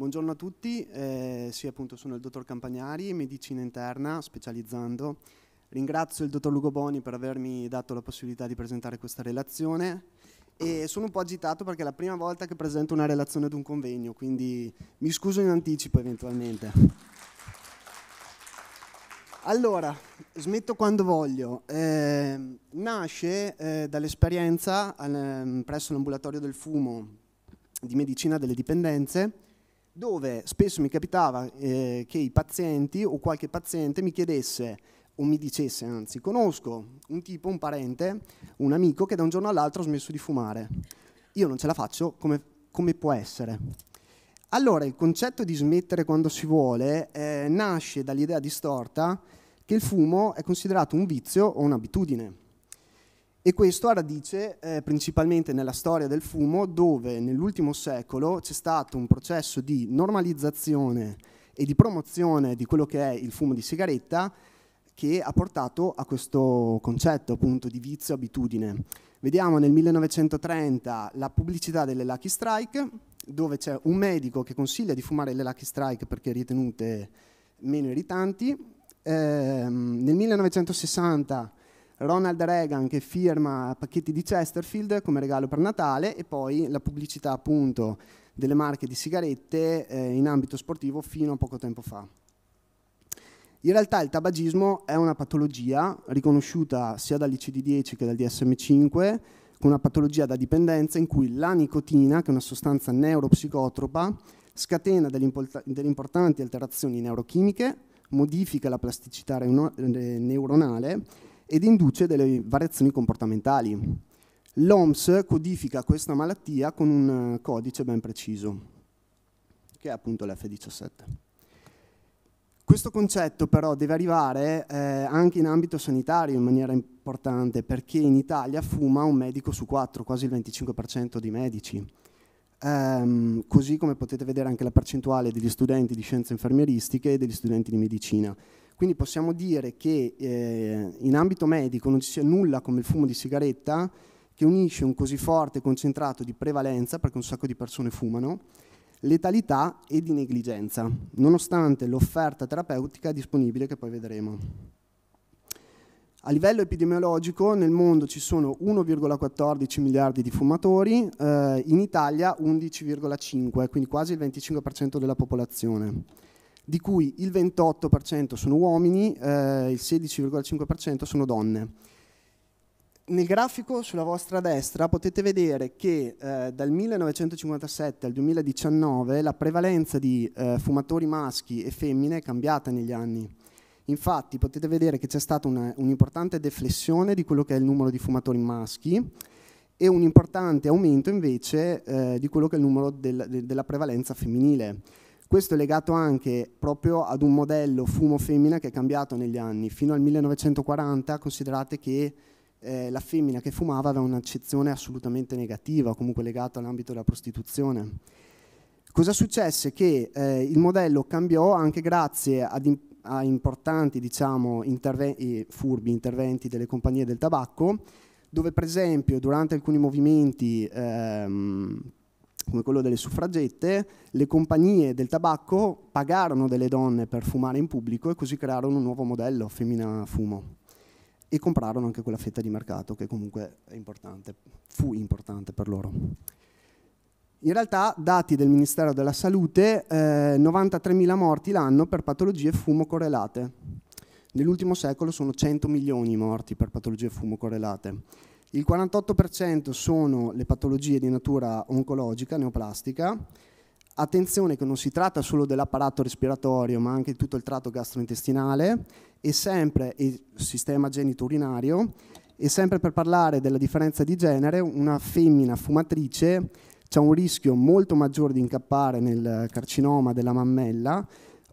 Buongiorno a tutti, eh, sì appunto sono il dottor Campagnari, medicina interna specializzando. Ringrazio il dottor Lugo Boni per avermi dato la possibilità di presentare questa relazione e sono un po' agitato perché è la prima volta che presento una relazione ad un convegno, quindi mi scuso in anticipo eventualmente. Allora, smetto quando voglio. Eh, nasce eh, dall'esperienza al, ehm, presso l'ambulatorio del fumo di medicina delle dipendenze dove spesso mi capitava eh, che i pazienti o qualche paziente mi chiedesse o mi dicesse, anzi, conosco un tipo, un parente, un amico che da un giorno all'altro ha smesso di fumare. Io non ce la faccio, come, come può essere? Allora, il concetto di smettere quando si vuole eh, nasce dall'idea distorta che il fumo è considerato un vizio o un'abitudine. E questo ha radice eh, principalmente nella storia del fumo, dove nell'ultimo secolo c'è stato un processo di normalizzazione e di promozione di quello che è il fumo di sigaretta che ha portato a questo concetto appunto di vizio abitudine. Vediamo nel 1930 la pubblicità delle Lucky Strike, dove c'è un medico che consiglia di fumare le Lucky Strike perché ritenute meno irritanti. Eh, nel 1960 Ronald Reagan che firma pacchetti di Chesterfield come regalo per Natale e poi la pubblicità appunto delle marche di sigarette eh, in ambito sportivo fino a poco tempo fa. In realtà il tabagismo è una patologia riconosciuta sia dall'ICD-10 che dal DSM-5, una patologia da dipendenza in cui la nicotina, che è una sostanza neuropsicotropa, scatena delle importanti alterazioni neurochimiche, modifica la plasticità neuronale ed induce delle variazioni comportamentali. L'OMS codifica questa malattia con un eh, codice ben preciso, che è appunto l'F17. Questo concetto però deve arrivare eh, anche in ambito sanitario in maniera importante perché in Italia fuma un medico su quattro, quasi il 25% dei medici. Um, così come potete vedere anche la percentuale degli studenti di scienze infermieristiche e degli studenti di medicina. Quindi possiamo dire che eh, in ambito medico non ci sia nulla come il fumo di sigaretta che unisce un così forte concentrato di prevalenza, perché un sacco di persone fumano, letalità e di negligenza, nonostante l'offerta terapeutica disponibile che poi vedremo. A livello epidemiologico nel mondo ci sono 1,14 miliardi di fumatori, eh, in Italia 11,5, quindi quasi il 25% della popolazione di cui il 28% sono uomini, eh, il 16,5% sono donne. Nel grafico sulla vostra destra potete vedere che eh, dal 1957 al 2019 la prevalenza di eh, fumatori maschi e femmine è cambiata negli anni. Infatti potete vedere che c'è stata un'importante deflessione di quello che è il numero di fumatori maschi e un importante aumento invece eh, di quello che è il numero del, de, della prevalenza femminile questo è legato anche proprio ad un modello fumo-femmina che è cambiato negli anni. Fino al 1940 considerate che eh, la femmina che fumava aveva un'accezione assolutamente negativa, comunque legata all'ambito della prostituzione. Cosa successe? Che eh, il modello cambiò anche grazie imp a importanti, diciamo, interve furbi interventi delle compagnie del tabacco, dove per esempio durante alcuni movimenti ehm, come quello delle suffragette, le compagnie del tabacco pagarono delle donne per fumare in pubblico e così crearono un nuovo modello, femmina fumo. E comprarono anche quella fetta di mercato che comunque è importante, fu importante per loro. In realtà, dati del Ministero della Salute, eh, 93.000 morti l'anno per patologie fumo correlate. Nell'ultimo secolo sono 100 milioni i morti per patologie fumo correlate. Il 48% sono le patologie di natura oncologica, neoplastica. Attenzione che non si tratta solo dell'apparato respiratorio, ma anche di tutto il tratto gastrointestinale e sempre il sistema genitourinario. E sempre per parlare della differenza di genere, una femmina fumatrice c'è un rischio molto maggiore di incappare nel carcinoma della mammella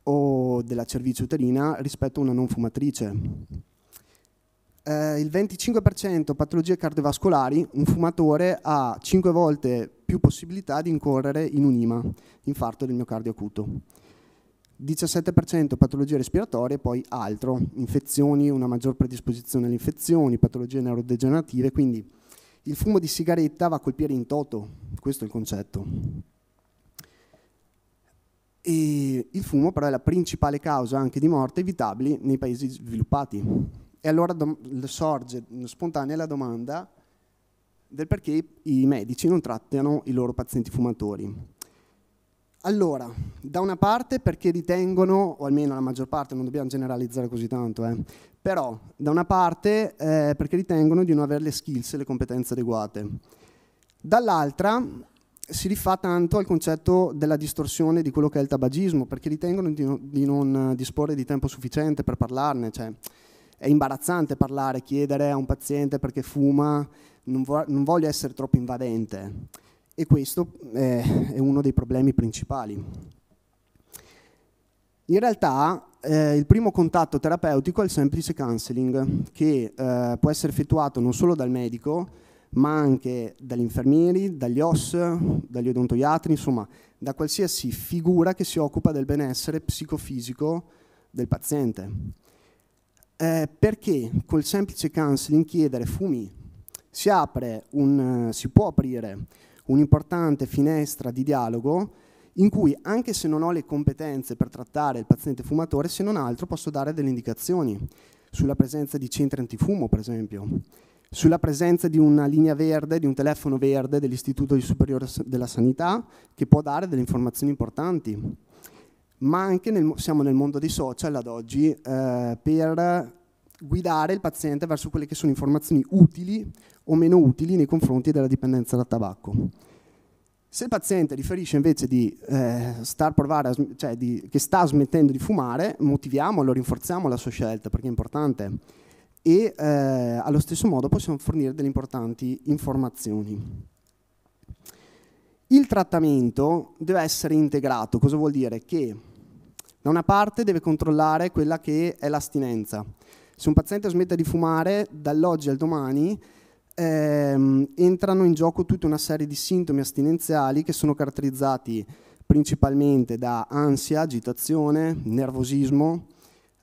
o della cervice uterina rispetto a una non fumatrice eh, il 25% patologie cardiovascolari, un fumatore ha 5 volte più possibilità di incorrere in un IMA, infarto del miocardio acuto. 17% patologie respiratorie, poi altro, infezioni, una maggior predisposizione alle infezioni, patologie neurodegenerative, quindi il fumo di sigaretta va a colpire in toto, questo è il concetto. E il fumo però è la principale causa anche di morte evitabili nei paesi sviluppati. E allora sorge mm, spontanea la domanda del perché i medici non trattano i loro pazienti fumatori. Allora, da una parte perché ritengono, o almeno la maggior parte, non dobbiamo generalizzare così tanto, eh, però da una parte eh, perché ritengono di non avere le skills e le competenze adeguate. Dall'altra si rifà tanto al concetto della distorsione di quello che è il tabagismo, perché ritengono di, no, di non disporre di tempo sufficiente per parlarne, cioè è imbarazzante parlare, chiedere a un paziente perché fuma, non, vo non voglio essere troppo invadente e questo è, eh, è uno dei problemi principali. In realtà eh, il primo contatto terapeutico è il semplice counseling che eh, può essere effettuato non solo dal medico ma anche dagli infermieri, dagli OS, dagli odontoiatri, insomma da qualsiasi figura che si occupa del benessere psicofisico del paziente. Eh, perché col semplice canceling chiedere fumi si, apre un, eh, si può aprire un'importante finestra di dialogo in cui anche se non ho le competenze per trattare il paziente fumatore, se non altro posso dare delle indicazioni sulla presenza di centri antifumo, per esempio, sulla presenza di una linea verde, di un telefono verde dell'Istituto di Superiore della Sanità che può dare delle informazioni importanti ma anche nel, siamo nel mondo dei social ad oggi eh, per guidare il paziente verso quelle che sono informazioni utili o meno utili nei confronti della dipendenza da tabacco. Se il paziente riferisce invece di, eh, star provare, cioè di, che sta smettendo di fumare, motiviamolo, rinforziamo la sua scelta perché è importante e eh, allo stesso modo possiamo fornire delle importanti informazioni. Il trattamento deve essere integrato, cosa vuol dire? Che da una parte deve controllare quella che è l'astinenza. Se un paziente smette di fumare, dall'oggi al domani ehm, entrano in gioco tutta una serie di sintomi astinenziali che sono caratterizzati principalmente da ansia, agitazione, nervosismo,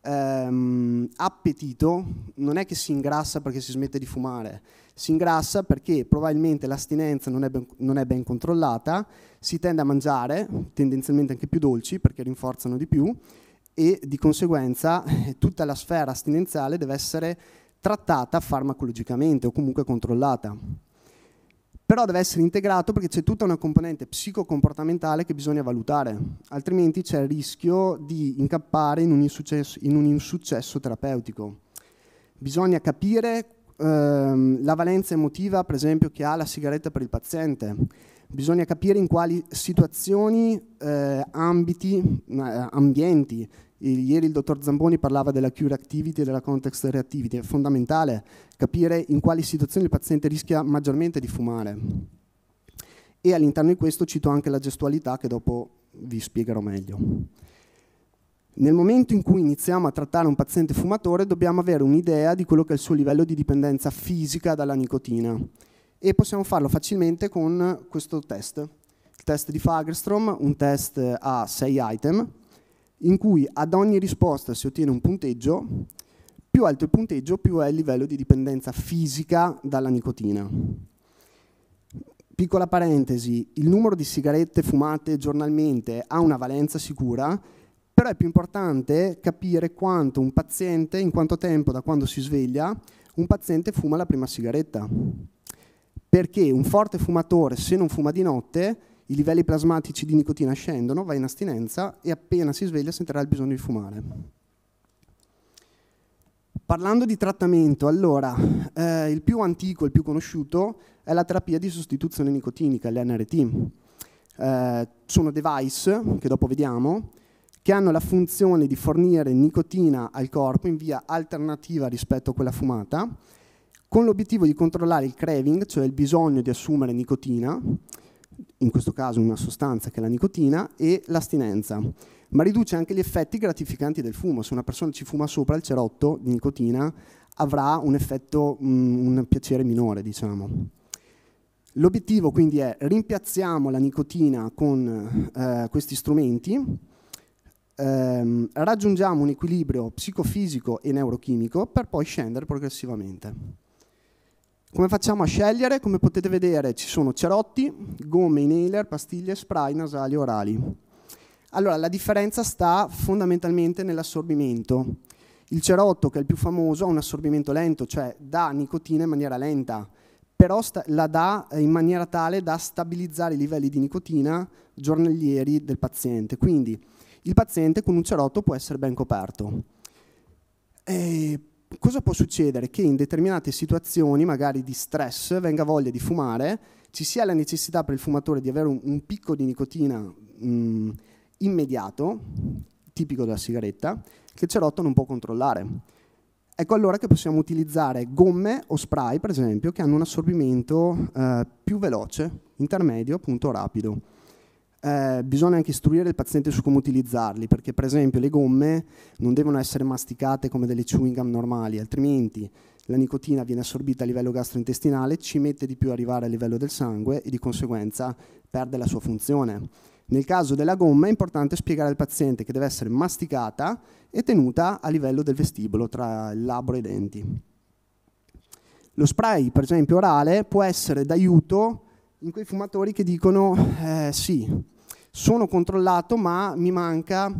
ehm, appetito non è che si ingrassa perché si smette di fumare, si ingrassa perché probabilmente l'astinenza non, non, è ben controllata, si tende a mangiare tendenzialmente anche più dolci perché rinforzano di più e di conseguenza eh, tutta la sfera astinenziale deve essere trattata farmacologicamente o comunque controllata però deve essere integrato perché c'è tutta una componente psicocomportamentale che bisogna valutare, altrimenti c'è il rischio di incappare in un insuccesso, in un insuccesso terapeutico. Bisogna capire ehm, la valenza emotiva, per esempio, che ha la sigaretta per il paziente. Bisogna capire in quali situazioni, eh, ambiti, eh, ambienti Ieri il dottor Zamboni parlava della cure activity e della context reactivity, è fondamentale capire in quali situazioni il paziente rischia maggiormente di fumare. E all'interno di questo cito anche la gestualità che dopo vi spiegherò meglio. Nel momento in cui iniziamo a trattare un paziente fumatore dobbiamo avere un'idea di quello che è il suo livello di dipendenza fisica dalla nicotina e possiamo farlo facilmente con questo test. Il test di Fagerstrom, un test a 6 item, in cui ad ogni risposta si ottiene un punteggio, più alto il punteggio più è il livello di dipendenza fisica dalla nicotina. Piccola parentesi, il numero di sigarette fumate giornalmente ha una valenza sicura, però è più importante capire quanto un paziente, in quanto tempo da quando si sveglia, un paziente fuma la prima sigaretta. Perché un forte fumatore, se non fuma di notte, i livelli plasmatici di nicotina scendono, va in astinenza e appena si sveglia sentirà il bisogno di fumare. Parlando di trattamento, allora, eh, il più antico, il più conosciuto, è la terapia di sostituzione nicotinica, l'NRT. Eh, sono device, che dopo vediamo, che hanno la funzione di fornire nicotina al corpo in via alternativa rispetto a quella fumata, con l'obiettivo di controllare il craving, cioè il bisogno di assumere nicotina, in questo caso una sostanza che è la nicotina, e l'astinenza, ma riduce anche gli effetti gratificanti del fumo. Se una persona ci fuma sopra il cerotto di nicotina avrà un effetto, mh, mm, un piacere minore, diciamo. L'obiettivo quindi è rimpiazziamo la nicotina con eh, questi strumenti, ehm, raggiungiamo un equilibrio psicofisico e neurochimico per poi scendere progressivamente. Come facciamo a scegliere? Come potete vedere ci sono cerotti, gomme, inhaler, pastiglie, spray nasali, orali. Allora, la differenza sta fondamentalmente nell'assorbimento. Il cerotto, che è il più famoso, ha un assorbimento lento, cioè dà nicotina in maniera lenta, però la dà in maniera tale da stabilizzare i livelli di nicotina giornalieri del paziente. Quindi il paziente con un cerotto può essere ben coperto. E cosa può succedere? Che in determinate situazioni, magari di stress, venga voglia di fumare, ci sia la necessità per il fumatore di avere un, un picco di nicotina mh, mm, immediato, tipico della sigaretta, che il cerotto non può controllare. Ecco allora che possiamo utilizzare gomme o spray, per esempio, che hanno un assorbimento eh, più veloce, intermedio, appunto rapido eh, bisogna anche istruire il paziente su come utilizzarli, perché per esempio le gomme non devono essere masticate come delle chewing gum normali, altrimenti la nicotina viene assorbita a livello gastrointestinale, ci mette di più arrivare a livello del sangue e di conseguenza perde la sua funzione. Nel caso della gomma è importante spiegare al paziente che deve essere masticata e tenuta a livello del vestibolo, tra il labbro e i denti. Lo spray, per esempio, orale può essere d'aiuto in quei fumatori che dicono eh, sì, sono controllato ma mi manca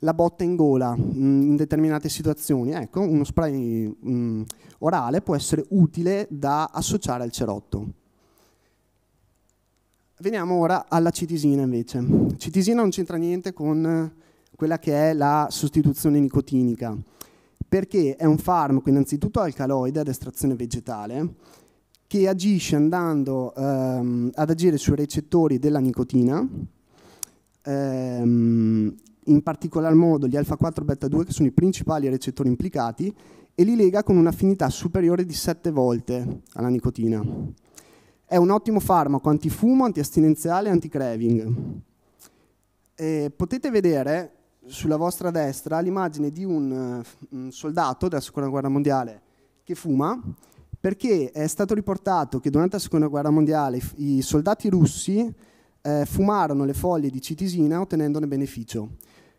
la botta in gola mh, mm, in determinate situazioni. Ecco, uno spray mh, mm, orale può essere utile da associare al cerotto. Veniamo ora alla citisina invece. Citisina non c'entra niente con quella che è la sostituzione nicotinica, perché è un farmaco innanzitutto alcaloide ad estrazione vegetale che agisce andando ehm, ad agire sui recettori della nicotina, ehm, in particolar modo gli alfa 4 beta 2 che sono i principali recettori implicati e li lega con un'affinità superiore di 7 volte alla nicotina. È un ottimo farmaco antifumo, antiastinenziale e anticraving. E potete vedere sulla vostra destra l'immagine di un, eh, un soldato della seconda guerra mondiale che fuma perché è stato riportato che durante la seconda guerra mondiale i soldati russi eh, fumarono le foglie di citisina ottenendone beneficio.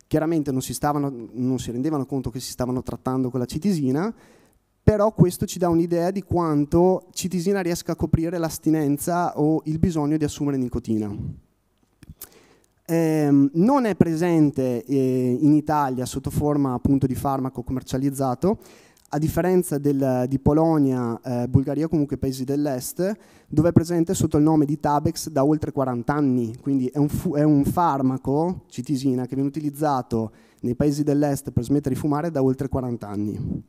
Chiaramente non si, stavano, non si rendevano conto che si stavano trattando con la citisina, però questo ci dà un'idea di quanto citisina riesca a coprire l'astinenza o il bisogno di assumere nicotina. Eh, non è presente eh, in Italia sotto forma appunto di farmaco commercializzato, a differenza del, di Polonia, eh, Bulgaria, comunque paesi dell'est, dove è presente sotto il nome di Tabex da oltre 40 anni, quindi è un, è un farmaco, citisina, che viene utilizzato nei paesi dell'est per smettere di fumare da oltre 40 anni.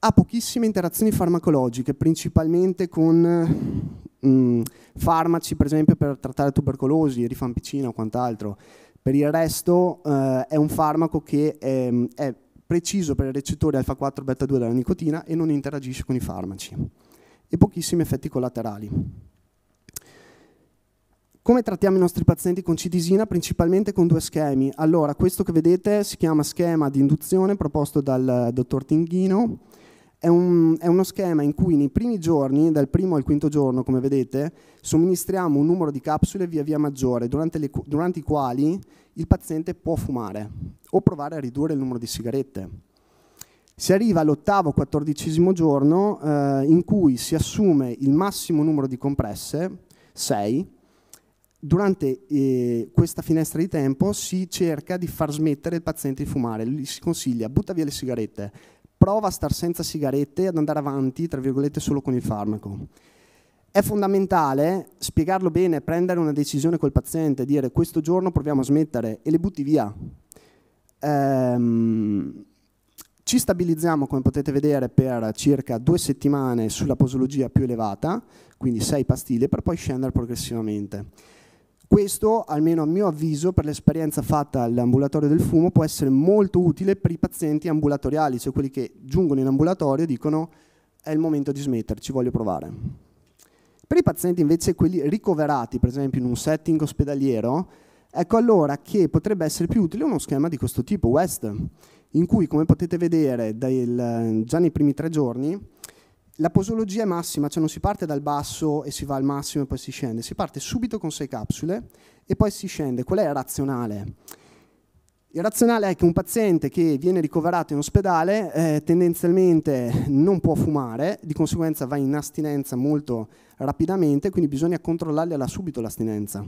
Ha pochissime interazioni farmacologiche, principalmente con mm, farmaci, per esempio, per trattare tubercolosi, rifampicina o quant'altro. Per il resto eh, è un farmaco che ehm, è, è preciso per il recettore alfa 4 beta 2 della nicotina e non interagisce con i farmaci e pochissimi effetti collaterali. Come trattiamo i nostri pazienti con citisina? Principalmente con due schemi. Allora, questo che vedete si chiama schema di induzione proposto dal dottor Tinghino è, un, è, uno schema in cui nei primi giorni, dal primo al quinto giorno, come vedete, somministriamo un numero di capsule via via maggiore, durante, le, durante i quali il paziente può fumare o provare a ridurre il numero di sigarette. Si arriva all'ottavo, quattordicesimo giorno, eh, in cui si assume il massimo numero di compresse, 6, durante eh, questa finestra di tempo si cerca di far smettere il paziente di fumare, gli si consiglia butta via le sigarette, prova a star senza sigarette e ad andare avanti, tra virgolette, solo con il farmaco. È fondamentale spiegarlo bene, prendere una decisione col paziente, dire questo giorno proviamo a smettere e le butti via. Ehm, ci stabilizziamo, come potete vedere, per circa due settimane sulla posologia più elevata, quindi sei pastiglie, per poi scendere progressivamente. Questo, almeno a mio avviso, per l'esperienza fatta all'ambulatorio del fumo, può essere molto utile per i pazienti ambulatoriali, cioè quelli che giungono in ambulatorio e dicono è il momento di smetterci, voglio provare. Per i pazienti invece, quelli ricoverati, per esempio, in un setting ospedaliero, ecco allora che potrebbe essere più utile uno schema di questo tipo, West, in cui, come potete vedere, dal, già nei primi tre giorni, la posologia è massima, cioè non si parte dal basso e si va al massimo e poi si scende, si parte subito con sei capsule e poi si scende. Qual è il razionale? Il razionale è che un paziente che viene ricoverato in ospedale eh, tendenzialmente non può fumare, di conseguenza va in astinenza molto rapidamente, quindi bisogna controllargliela subito l'astinenza.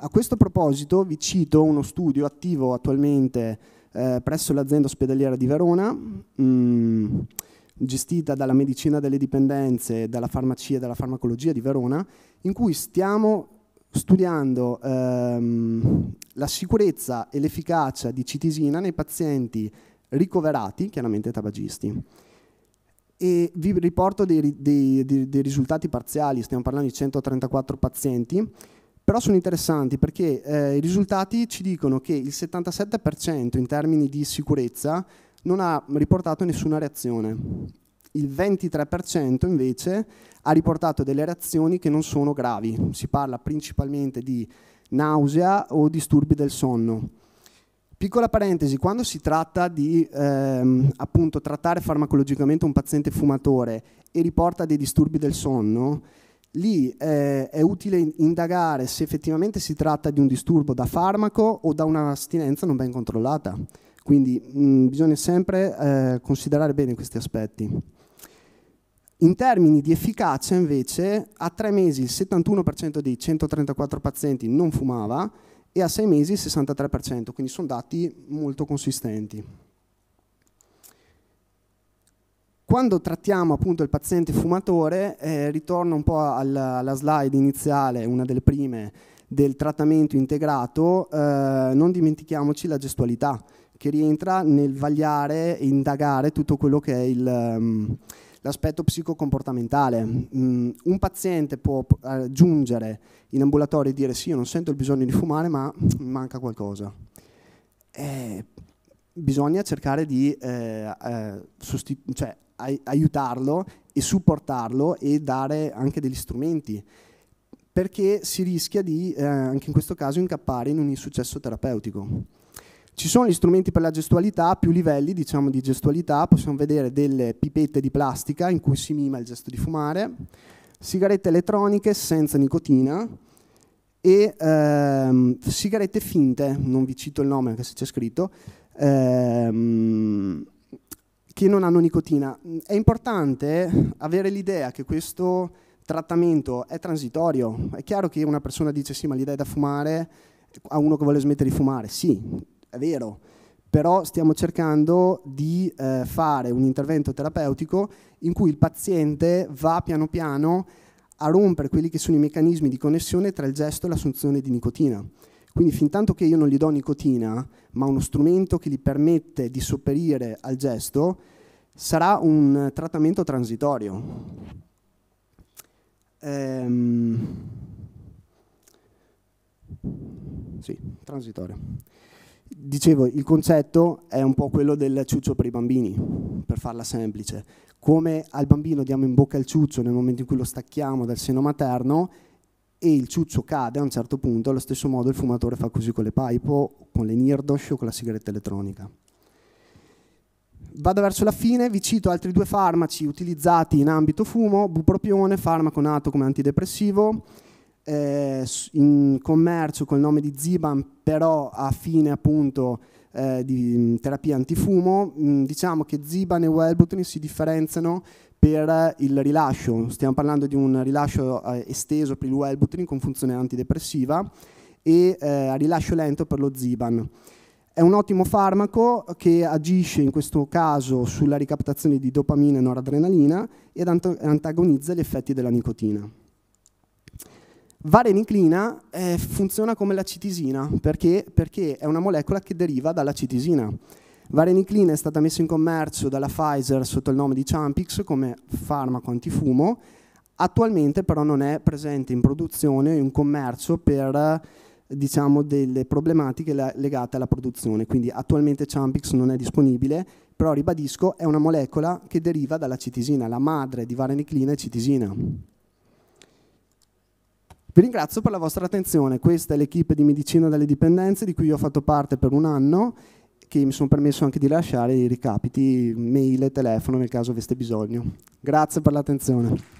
A questo proposito vi cito uno studio attivo attualmente eh, presso l'azienda ospedaliera di Verona. Mm gestita dalla medicina delle dipendenze, dalla farmacia e dalla farmacologia di Verona, in cui stiamo studiando ehm, la sicurezza e l'efficacia di citisina nei pazienti ricoverati, chiaramente tabagisti. E vi riporto dei, dei, dei, dei risultati parziali, stiamo parlando di 134 pazienti, però sono interessanti perché eh, i risultati ci dicono che il 77% in termini di sicurezza non ha riportato nessuna reazione. Il 23% invece ha riportato delle reazioni che non sono gravi, si parla principalmente di nausea o disturbi del sonno. Piccola parentesi, quando si tratta di ehm, appunto, trattare farmacologicamente un paziente fumatore e riporta dei disturbi del sonno, lì eh, è utile indagare se effettivamente si tratta di un disturbo da farmaco o da un'astinenza non ben controllata quindi mh, mm, bisogna sempre eh, considerare bene questi aspetti. In termini di efficacia invece, a tre mesi il 71% dei 134 pazienti non fumava e a sei mesi il 63%, quindi sono dati molto consistenti. Quando trattiamo appunto il paziente fumatore, eh, ritorno un po' alla, alla slide iniziale, una delle prime, del trattamento integrato, eh, non dimentichiamoci la gestualità che rientra nel vagliare e indagare tutto quello che è il... Um, l'aspetto psicocomportamentale. Mm, un paziente può eh, giungere in ambulatorio e dire sì, io non sento il bisogno di fumare, ma mi manca qualcosa. Eh, bisogna cercare di eh, eh cioè, ai aiutarlo e supportarlo e dare anche degli strumenti, perché si rischia di, eh, anche in questo caso, incappare in un insuccesso terapeutico. Ci sono gli strumenti per la gestualità, più livelli diciamo, di gestualità, possiamo vedere delle pipette di plastica in cui si mima il gesto di fumare, sigarette elettroniche senza nicotina e ehm, sigarette finte, non vi cito il nome anche se c'è scritto, ehm, che non hanno nicotina. È importante avere l'idea che questo trattamento è transitorio. È chiaro che una persona dice sì ma l'idea è da fumare a uno che vuole smettere di fumare, sì, è vero, però stiamo cercando di eh, fare un intervento terapeutico in cui il paziente va piano piano a rompere quelli che sono i meccanismi di connessione tra il gesto e l'assunzione di nicotina. Quindi fin tanto che io non gli do nicotina, ma uno strumento che gli permette di sopperire al gesto, sarà un trattamento transitorio. Ehm... Sì, transitorio. Dicevo, il concetto è un po' quello del ciuccio per i bambini, per farla semplice. Come al bambino diamo in bocca il ciuccio nel momento in cui lo stacchiamo dal seno materno e il ciuccio cade a un certo punto, allo stesso modo il fumatore fa così con le pipe, con le nirdosh o con la sigaretta elettronica. Vado verso la fine, vi cito altri due farmaci utilizzati in ambito fumo, bupropione, farmaco nato come antidepressivo, eh, in commercio col nome di Ziban, però a fine appunto eh, di mm, terapia antifumo, mh, mm, diciamo che Ziban e Wellbutrin si differenziano per il rilascio, stiamo parlando di un rilascio eh, esteso per il Wellbutrin con funzione antidepressiva e eh, a rilascio lento per lo Ziban. È un ottimo farmaco che agisce in questo caso sulla ricaptazione di dopamina e noradrenalina ed antagonizza gli effetti della nicotina. Vareniclina eh, funziona come la citisina, perché? perché? è una molecola che deriva dalla citisina. Vareniclina è stata messa in commercio dalla Pfizer sotto il nome di Champix come farmaco antifumo, attualmente però non è presente in produzione o in commercio per diciamo, delle problematiche legate alla produzione, quindi attualmente Champix non è disponibile, però ribadisco è una molecola che deriva dalla citisina, la madre di vareniclina è citisina. Vi ringrazio per la vostra attenzione, questa è l'equipe di medicina delle dipendenze di cui ho fatto parte per un anno che mi sono permesso anche di lasciare i ricapiti, mail e telefono nel caso aveste bisogno. Grazie per l'attenzione.